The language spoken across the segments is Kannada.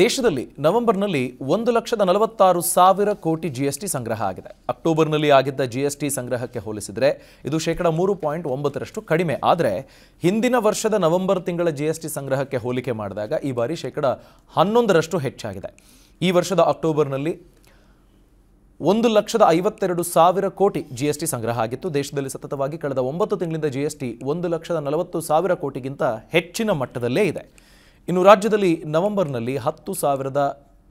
ದೇಶದಲ್ಲಿ ನವೆಂಬರ್ನಲ್ಲಿ ಒಂದು ಲಕ್ಷದ ನಲವತ್ತಾರು ಸಾವಿರ ಕೋಟಿ ಜಿಎಸ್ಟಿ ಸಂಗ್ರಹ ಆಗಿದೆ ಅಕ್ಟೋಬರ್ನಲ್ಲಿ ಆಗಿದ್ದ ಜಿಎಸ್ಟಿ ಸಂಗ್ರಹಕ್ಕೆ ಹೋಲಿಸಿದರೆ ಇದು ಶೇಕಡ ಮೂರು ಪಾಯಿಂಟ್ ಒಂಬತ್ತರಷ್ಟು ಕಡಿಮೆ ಆದರೆ ಹಿಂದಿನ ವರ್ಷದ ನವೆಂಬರ್ ತಿಂಗಳ ಜಿಎಸ್ಟಿ ಸಂಗ್ರಹಕ್ಕೆ ಹೋಲಿಕೆ ಮಾಡಿದಾಗ ಈ ಬಾರಿ ಶೇಕಡ ಹನ್ನೊಂದರಷ್ಟು ಹೆಚ್ಚಾಗಿದೆ ಈ ವರ್ಷದ ಅಕ್ಟೋಬರ್ನಲ್ಲಿ ಒಂದು ಲಕ್ಷದ ಐವತ್ತೆರಡು ಸಾವಿರ ಕೋಟಿ ಜಿಎಸ್ಟಿ ಸಂಗ್ರಹ ಆಗಿತ್ತು ದೇಶದಲ್ಲಿ ಸತತವಾಗಿ ಕಳೆದ ಒಂಬತ್ತು ತಿಂಗಳಿಂದ ಜಿಎಸ್ಟಿ ಒಂದು ಲಕ್ಷದ ನಲವತ್ತು ಸಾವಿರ ಕೋಟಿಗಿಂತ ಹೆಚ್ಚಿನ ಮಟ್ಟದಲ್ಲೇ ಇದೆ ಇನ್ನು ರಾಜ್ಯದಲ್ಲಿ ನವೆಂಬರ್ನಲ್ಲಿ ಹತ್ತು ಸಾವಿರದ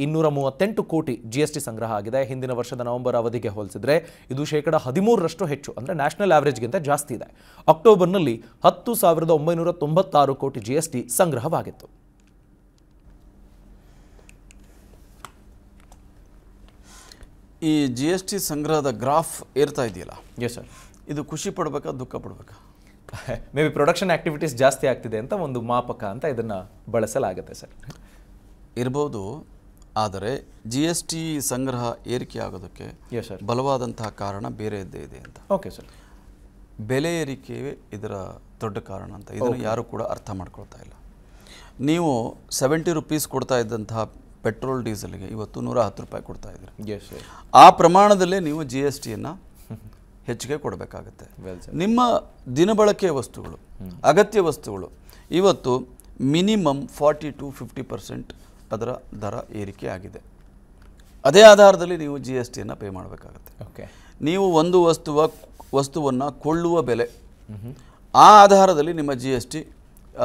ಇನ್ನೂರ ಮೂವತ್ತೆಂಟು ಕೋಟಿ ಜಿ ಎಸ್ ಟಿ ಸಂಗ್ರಹ ಆಗಿದೆ ಹಿಂದಿನ ವರ್ಷದ ನವೆಂಬರ್ ಅವಧಿಗೆ ಹೋಲಿಸಿದರೆ ಇದು ಶೇಕಡ ಹದಿಮೂರರಷ್ಟು ಹೆಚ್ಚು ಅಂದರೆ ನ್ಯಾಷನಲ್ ಆವರೇಜ್ಗಿಂತ ಜಾಸ್ತಿ ಇದೆ ಅಕ್ಟೋಬರ್ನಲ್ಲಿ ಹತ್ತು ಸಾವಿರದ ಒಂಬೈನೂರ ತೊಂಬತ್ತಾರು ಕೋಟಿ ಜಿ ಎಸ್ ಟಿ ಸಂಗ್ರಹವಾಗಿತ್ತು ಈ ಜಿ ಎಸ್ ಟಿ ಸಂಗ್ರಹದ ಗ್ರಾಫ್ ಏರ್ತಾ ಇದೆಯಲ್ಲ ಎಸ್ ಸರ್ ಇದು ಖುಷಿ ಪಡಬೇಕಾ ದುಃಖ ಪಡಬೇಕಾ ಮೇ ಬಿ ಪ್ರೊಡಕ್ಷನ್ ಆ್ಯಕ್ಟಿವಿಟೀಸ್ ಜಾಸ್ತಿ ಆಗ್ತಿದೆ ಅಂತ ಒಂದು ಮಾಪಕ ಅಂತ ಇದನ್ನು ಬಳಸಲಾಗುತ್ತೆ ಸರ್ ಇರ್ಬೋದು ಆದರೆ ಜಿ ಎಸ್ ಟಿ ಸಂಗ್ರಹ ಏರಿಕೆ ಆಗೋದಕ್ಕೆ ಬಲವಾದಂತಹ ಕಾರಣ ಬೇರೆ ಇದ್ದೇ ಇದೆ ಅಂತ ಓಕೆ ಸರ್ ಬೆಲೆ ಏರಿಕೆ ಇದರ ದೊಡ್ಡ ಕಾರಣ ಅಂತ ಇದನ್ನು ಯಾರೂ ಕೂಡ ಅರ್ಥ ಮಾಡ್ಕೊಳ್ತಾ ಇಲ್ಲ ನೀವು ಸೆವೆಂಟಿ ರುಪೀಸ್ ಕೊಡ್ತಾ ಇದ್ದಂತಹ ಪೆಟ್ರೋಲ್ ಡೀಸೆಲ್ಗೆ ಇವತ್ತು ನೂರ ಹತ್ತು ರೂಪಾಯಿ ಕೊಡ್ತಾ ಇದ್ದೀರಿ ಆ ಪ್ರಮಾಣದಲ್ಲೇ ನೀವು ಜಿ ಎಸ್ ಟಿಯನ್ನು ಹೆಚ್ಚಿಗೆ ಕೊಡಬೇಕಾಗತ್ತೆ ನಿಮ್ಮ ದಿನಬಳಕೆಯ ವಸ್ತುಗಳು ಅಗತ್ಯ ವಸ್ತುಗಳು ಇವತ್ತು minimum forty to fifty percent ಅದರ ದರ ಏರಿಕೆ ಆಗಿದೆ ಅದೇ ಆಧಾರದಲ್ಲಿ ನೀವು ಜಿ ಎಸ್ ಟಿಯನ್ನು ಪೇ ಮಾಡಬೇಕಾಗತ್ತೆ ಓಕೆ ನೀವು ಒಂದು ವಸ್ತುವ ವಸ್ತುವನ್ನು ಕೊಳ್ಳುವ ಬೆಲೆ ಆ ಆಧಾರದಲ್ಲಿ ನಿಮ್ಮ ಜಿ ಎಸ್ ಟಿ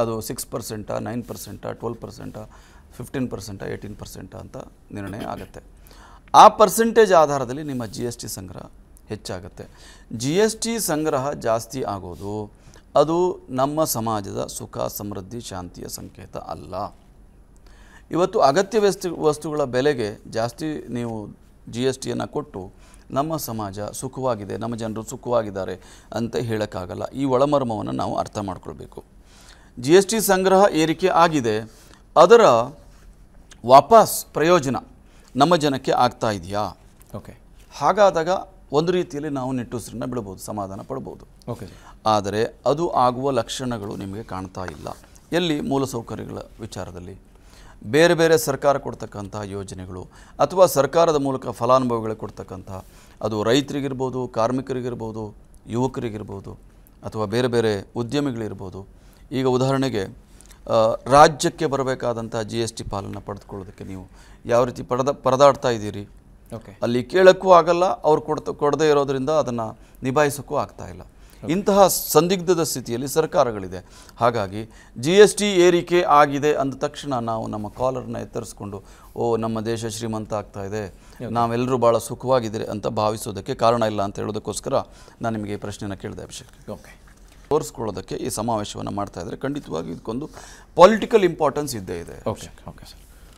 ಅದು six percent nine percent twelve percent fifteen percent eighteen percent ಅಂತ ನಿರ್ಣಯ ಆಗುತ್ತೆ ಆ ಪರ್ಸೆಂಟೇಜ್ ಆಧಾರದಲ್ಲಿ ನಿಮ್ಮ ಜಿ ಎಸ್ ಟಿ ಸಂಗ್ರಹ ಹೆಚ್ಚಾಗುತ್ತೆ ಜಿ ಎಸ್ ಟಿ ಸಂಗ್ರಹ ಜಾಸ್ತಿ ಆಗೋದು ಅದು ನಮ್ಮ ಸಮಾಜದ ಸುಖ ಸಮೃದ್ಧಿ ಶಾಂತಿಯ ಸಂಕೇತ ಅಲ್ಲ ಇವತ್ತು ಅಗತ್ಯ ವಸ್ತು ವಸ್ತುಗಳ ಬೆಲೆಗೆ ಜಾಸ್ತಿ ನೀವು ಜಿ ಎಸ್ ಟಿಯನ್ನು ಕೊಟ್ಟು ನಮ್ಮ ಸಮಾಜ ಸುಖವಾಗಿದೆ ನಮ್ಮ ಜನರು ಸುಖವಾಗಿದ್ದಾರೆ ಅಂತ ಹೇಳೋಕ್ಕಾಗಲ್ಲ ಈ ಒಳಮರ್ಮವನ್ನು ನಾವು ಅರ್ಥ ಮಾಡಿಕೊಳ್ಬೇಕು ಜಿ ಎಸ್ ಟಿ ಸಂಗ್ರಹ ಏರಿಕೆ ಆಗಿದೆ ಅದರ ವಾಪಸ್ ಪ್ರಯೋಜನ ನಮ್ಮ ಜನಕ್ಕೆ ಆಗ್ತಾ ಇದೆಯಾ ಓಕೆ ಹಾಗಾದಾಗ ಒಂದು ರೀತಿಯಲ್ಲಿ ನಾವು ನಿಟ್ಟುಸಿರನ್ನ ಬಿಡ್ಬೋದು ಸಮಾಧಾನ ಪಡ್ಬೋದು ಓಕೆ ಆದರೆ ಅದು ಆಗುವ ಲಕ್ಷಣಗಳು ನಿಮಗೆ ಕಾಣ್ತಾ ಇಲ್ಲ ಎಲ್ಲಿ ಮೂಲಸೌಕರ್ಯಗಳ ವಿಚಾರದಲ್ಲಿ ಬೇರೆ ಬೇರೆ ಸರ್ಕಾರ ಕೊಡ್ತಕ್ಕಂಥ ಯೋಜನೆಗಳು ಅಥವಾ ಸರ್ಕಾರದ ಮೂಲಕ ಫಲಾನುಭವಿಗಳಿಗೆ ಕೊಡ್ತಕ್ಕಂಥ ಅದು ರೈತರಿಗಿರ್ಬೋದು ಕಾರ್ಮಿಕರಿಗಿರ್ಬೋದು ಯುವಕರಿಗಿರ್ಬೋದು ಅಥವಾ ಬೇರೆ ಬೇರೆ ಉದ್ಯಮಿಗಳಿರ್ಬೋದು ಈಗ ಉದಾಹರಣೆಗೆ ರಾಜ್ಯಕ್ಕೆ ಬರಬೇಕಾದಂಥ ಜಿ ಎಸ್ ಟಿ ಪಾಲನ್ನು ಪಡೆದುಕೊಳ್ಳೋದಕ್ಕೆ ನೀವು ಯಾವ ರೀತಿ ಪಡೆದ ಪರದಾಡ್ತಾ ಇದ್ದೀರಿ ಅಲ್ಲಿ ಕೇಳೋಕ್ಕೂ ಆಗಲ್ಲ ಅವ್ರು ಕೊಡ್ತ ಕೊಡದೇ ಇರೋದರಿಂದ ಅದನ್ನು ನಿಭಾಯಿಸೋಕ್ಕೂ ಆಗ್ತಾ ಇಲ್ಲ ಇಂತಹ ಸಂದಿಗ್ಧದ ಸ್ಥಿತಿಯಲ್ಲಿ ಸರ್ಕಾರಗಳಿದೆ ಹಾಗಾಗಿ ಜಿ ಎಸ್ ಟಿ ಏರಿಕೆ ಆಗಿದೆ ಅಂದ ತಕ್ಷಣ ನಾವು ನಮ್ಮ ಕಾಲರ್ನ ಎತ್ತರಿಸ್ಕೊಂಡು ಓ ನಮ್ಮ ದೇಶ ಶ್ರೀಮಂತ ಆಗ್ತಾ ಇದೆ ನಾವೆಲ್ಲರೂ ಭಾಳ ಸುಖವಾಗಿದ್ದೀರಿ ಅಂತ ಭಾವಿಸೋದಕ್ಕೆ ಕಾರಣ ಇಲ್ಲ ಅಂತ ಹೇಳೋದಕ್ಕೋಸ್ಕರ ನಾನು ನಿಮಗೆ ಈ ಪ್ರಶ್ನೆಯನ್ನು ಕೇಳಿದೆ ಅಭಿಷೇಕ್ ಓಕೆ ತೋರಿಸ್ಕೊಳ್ಳೋದಕ್ಕೆ ಈ ಸಮಾವೇಶವನ್ನು ಮಾಡ್ತಾ ಇದ್ದರೆ ಖಂಡಿತವಾಗಿ ಇದಕ್ಕೊಂದು ಪೊಲಿಟಿಕಲ್ ಇಂಪಾರ್ಟೆನ್ಸ್ ಇದ್ದೇ ಇದೆ ಓಕೆ ಓಕೆ ಸರ್